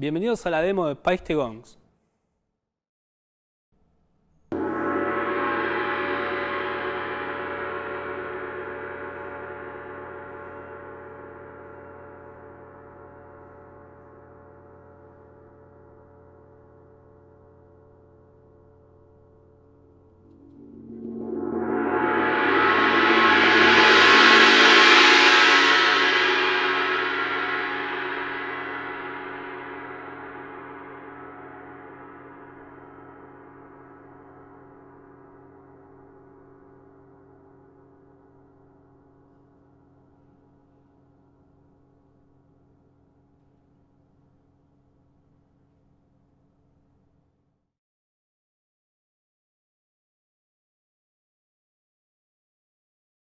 Bienvenidos a la demo de Paiste Gongs.